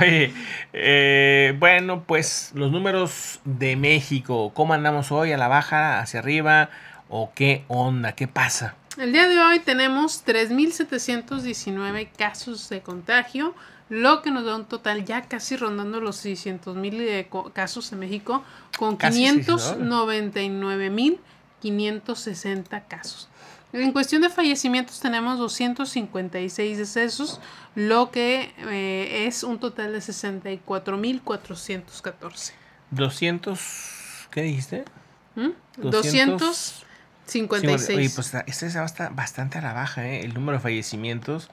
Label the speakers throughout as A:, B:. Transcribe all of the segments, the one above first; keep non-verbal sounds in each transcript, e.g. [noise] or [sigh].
A: Oye, eh, bueno, pues los números de México, ¿cómo andamos hoy? ¿A la baja, hacia arriba? ¿O qué onda? ¿Qué pasa?
B: El día de hoy tenemos 3.719 casos de contagio, lo que nos da un total ya casi rondando los 600.000 eh, casos en México, con 599.560 casos. En cuestión de fallecimientos tenemos 256 decesos, lo que eh, es un total de 64.414.
A: 200, ¿qué dijiste?
B: 256. ¿Mm? 200... pues
A: este se bastante a la baja, ¿eh? El número de fallecimientos.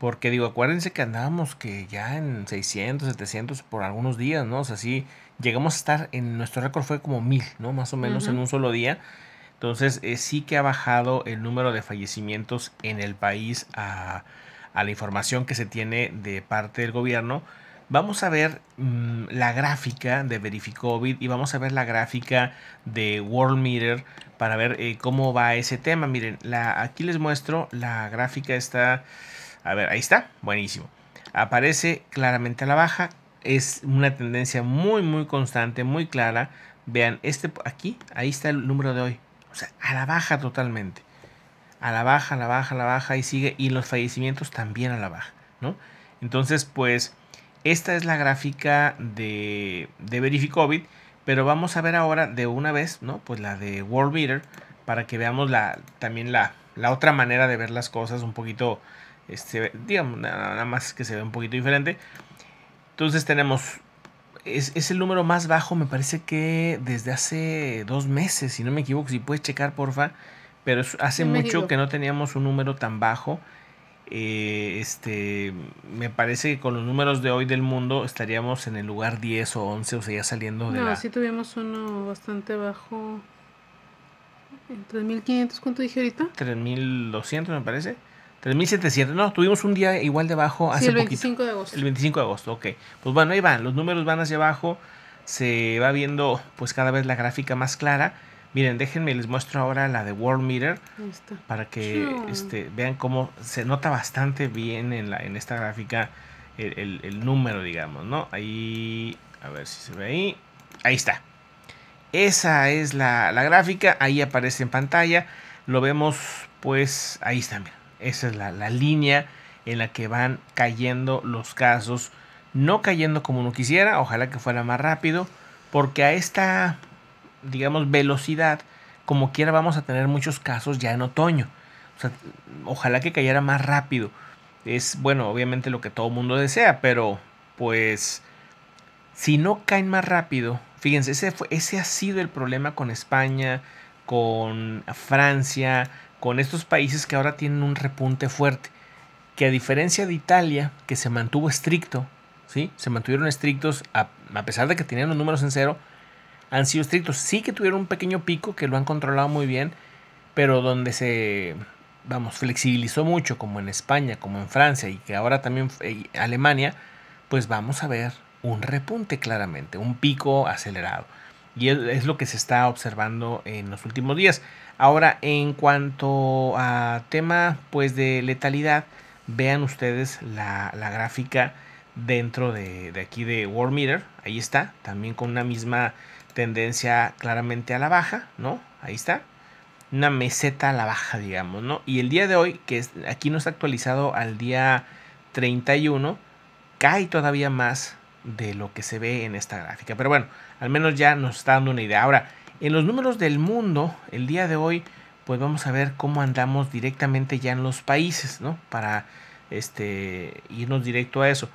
A: Porque digo, acuérdense que andábamos que ya en 600, 700 por algunos días, ¿no? O sea, sí, llegamos a estar en nuestro récord fue como 1000, ¿no? Más o menos en un solo día. Entonces eh, sí que ha bajado el número de fallecimientos en el país a, la información que se tiene de parte del gobierno. Vamos a ver mm, la gráfica de Verificovid y vamos a ver la gráfica de World Meter para ver eh, cómo va ese tema. Miren, la, aquí les muestro, la gráfica está, a ver, ahí está, buenísimo. Aparece claramente a la baja, es una tendencia muy, muy constante, muy clara. Vean, este aquí, ahí está el número de hoy, o sea, a la baja totalmente. A la baja, a la baja, a la baja y sigue. Y los fallecimientos también a la baja, ¿no? Entonces, pues, esta es la gráfica de, de Verificovid. Pero vamos a ver ahora de una vez, ¿no? Pues la de World Meter para que veamos la, también la, la otra manera de ver las cosas un poquito, este, digamos, nada más que se ve un poquito diferente. Entonces tenemos es, el número más bajo, me parece que desde hace dos meses, si no me equivoco, si puedes checar, porfa. Pero hace mucho que no teníamos un número tan bajo. Eh, este, me parece que con los números de hoy del mundo estaríamos en el lugar 10 o 11, o sea, ya saliendo de no, sí
B: tuvimos uno bastante bajo. ¿En 3.500 cuánto dije ahorita?
A: 3.200 me parece. 3700. No, tuvimos un día igual de bajo sí, el 25 de agosto. El 25 de agosto, ok. Pues bueno, ahí van, los números van hacia abajo, se va viendo pues cada vez la gráfica más clara. Miren, déjenme les muestro ahora la de World Meter para que este, vean cómo se nota bastante bien en, esta gráfica el, número, digamos, ¿no? Ahí, a ver si se ve ahí. Ahí está. Esa es la, la gráfica, ahí aparece en pantalla. Lo vemos, pues ahí está, miren esa es la, línea en la que van cayendo los casos. No cayendo como uno quisiera, ojalá que fuera más rápido, porque a esta, digamos, velocidad, como quiera, vamos a tener muchos casos ya en otoño. ojalá que cayera más rápido. Es, bueno, obviamente lo que todo mundo desea, pero pues si no caen más rápido, fíjense, ese, ese ha sido el problema con España, con Francia, con estos países que ahora tienen un repunte fuerte, que a diferencia de Italia, que se mantuvo estricto, ¿sí? se mantuvieron estrictos a, pesar de que tenían los números en cero, han sido estrictos. Sí que tuvieron un pequeño pico que lo han controlado muy bien, pero donde se, vamos, flexibilizó mucho, como en España, como en Francia y que ahora también eh, Alemania, pues vamos a ver un repunte claramente, un pico acelerado. Y es lo que se está observando en los últimos días. Ahora, en cuanto a tema pues de letalidad, vean ustedes la, gráfica dentro de, aquí de World Meter. Ahí está, también con una misma tendencia claramente a la baja, ¿no? Ahí está. Una meseta a la baja, digamos, ¿no? Y el día de hoy, que aquí no está actualizado al día 31, cae todavía más de lo que se ve en esta gráfica. Pero bueno, al menos ya nos está dando una idea. Ahora, en los números del mundo, el día de hoy, pues vamos a ver cómo andamos directamente ya en los países, ¿no? Para este, irnos directo a eso.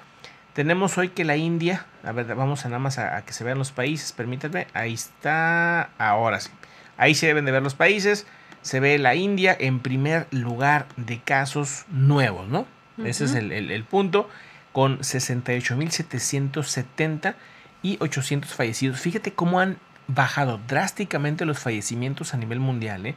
A: Tenemos hoy que la India, a ver, vamos a nada más a, que se vean los países, permítanme, ahí está, ahora sí. Ahí se deben de ver los países, se ve la India en primer lugar de casos nuevos, ¿no? Ese es el, el punto con 68.770 y 800 fallecidos. Fíjate cómo han bajado drásticamente los fallecimientos a nivel mundial. ¿eh?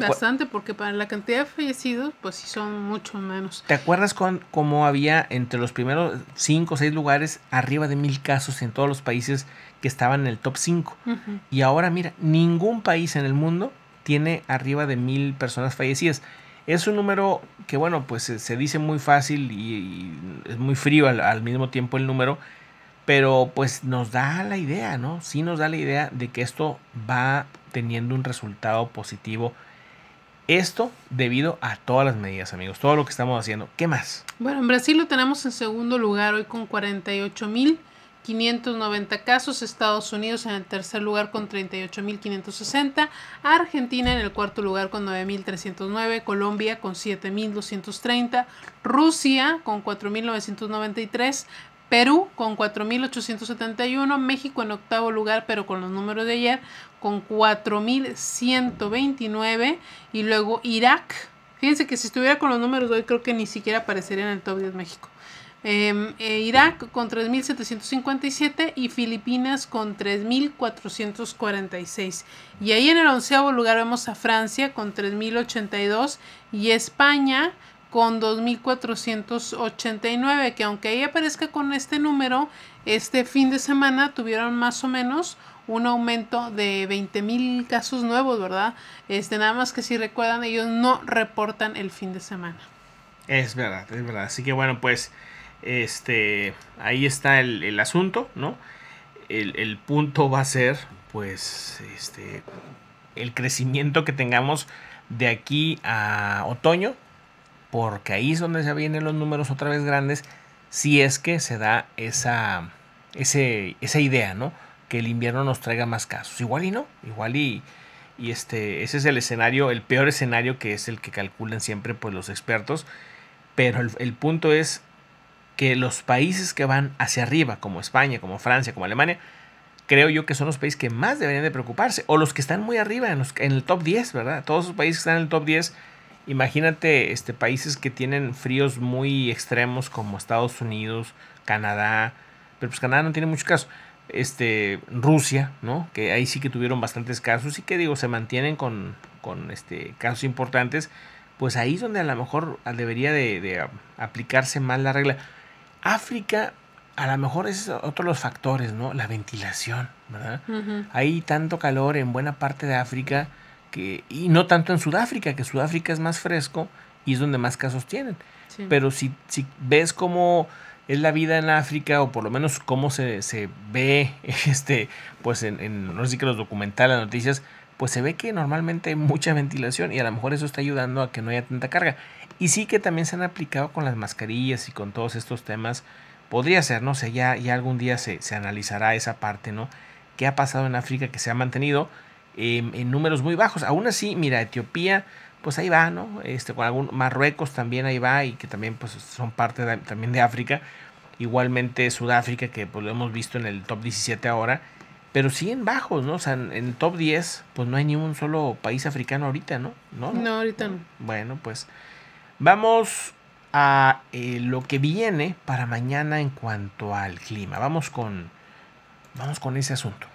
B: bastante, porque para la cantidad de fallecidos, pues sí son mucho menos.
A: ¿Te acuerdas con, cómo había entre los primeros 5 o 6 lugares arriba de mil casos en todos los países que estaban en el top 5? Y ahora mira, ningún país en el mundo tiene arriba de mil personas fallecidas. Es un número que, bueno, pues se, dice muy fácil y, es muy frío al, al, mismo tiempo el número, pero pues nos da la idea, ¿no? Sí nos da la idea de que esto va teniendo un resultado positivo. Esto debido a todas las medidas, amigos, todo lo que estamos haciendo. ¿Qué más?
B: Bueno, en Brasil lo tenemos en segundo lugar hoy con 48 mil 590 casos, Estados Unidos en el tercer lugar con 38.560, Argentina en el cuarto lugar con 9.309, Colombia con 7.230, Rusia con 4.993, Perú con 4.871, México en octavo lugar, pero con los números de ayer, con 4.129, y luego Irak. Fíjense que si estuviera con los números de hoy, creo que ni siquiera aparecería en el top 10 México. Em, eh, Irak con 3.757 y Filipinas con 3.446. Y ahí en el onceavo lugar vemos a Francia con 3.082 y España con 2.489, que aunque ahí aparezca con este número, este fin de semana tuvieron más o menos un aumento de 20.000 casos nuevos, ¿verdad? Este, nada más que si recuerdan, ellos no reportan el fin de semana.
A: Es verdad, es verdad. Así que bueno, pues... Este, ahí está el, asunto, ¿no? El, punto va a ser, pues, este, el crecimiento que tengamos de aquí a otoño, porque ahí es donde se vienen los números otra vez grandes, si es que se da esa, esa idea, ¿no? Que el invierno nos traiga más casos. Igual y no, igual y, y este, ese es el escenario, el peor escenario que es el que calculan siempre pues, los expertos, pero el, el punto es que los países que van hacia arriba, como España, como Francia, como Alemania, creo yo que son los países que más deberían de preocuparse, o los que están muy arriba en, los, en el top 10, ¿verdad? Todos los países que están en el top 10, imagínate este, países que tienen fríos muy extremos como Estados Unidos, Canadá, pero pues Canadá no tiene muchos casos este, Rusia, ¿no? Que ahí sí que tuvieron bastantes casos y que digo, se mantienen con, este, casos importantes, pues ahí es donde a lo mejor debería de aplicarse más la regla. África, a lo mejor es otro de los factores, ¿no? La ventilación, ¿verdad? Hay tanto calor en buena parte de África que, y no tanto en Sudáfrica, que Sudáfrica es más fresco y es donde más casos tienen. Pero si, si ves cómo es la vida en África, o por lo menos cómo se, se ve, [laughs] este, pues en, no sé que los documentales, las noticias, pues se ve que normalmente hay mucha ventilación y a lo mejor eso está ayudando a que no haya tanta carga. Y sí que también se han aplicado con las mascarillas y con todos estos temas. Podría ser, no sé, ya, ya algún día se, analizará esa parte, ¿no? ¿Qué ha pasado en África que se ha mantenido em, en números muy bajos? Aún así, mira, Etiopía, pues ahí va, ¿no? Este, con algún, Marruecos también ahí va y que también pues, son parte también de África. Igualmente Sudáfrica, que pues, lo hemos visto en el top 17 ahora, pero siguen bajos, ¿no? O sea, en, el top 10, pues no hay ni un solo país africano ahorita, ¿no? No, no, no ahorita no. Bueno, pues Vamos a eh, lo que viene para mañana en cuanto al clima. Vamos con, vamos con ese asunto.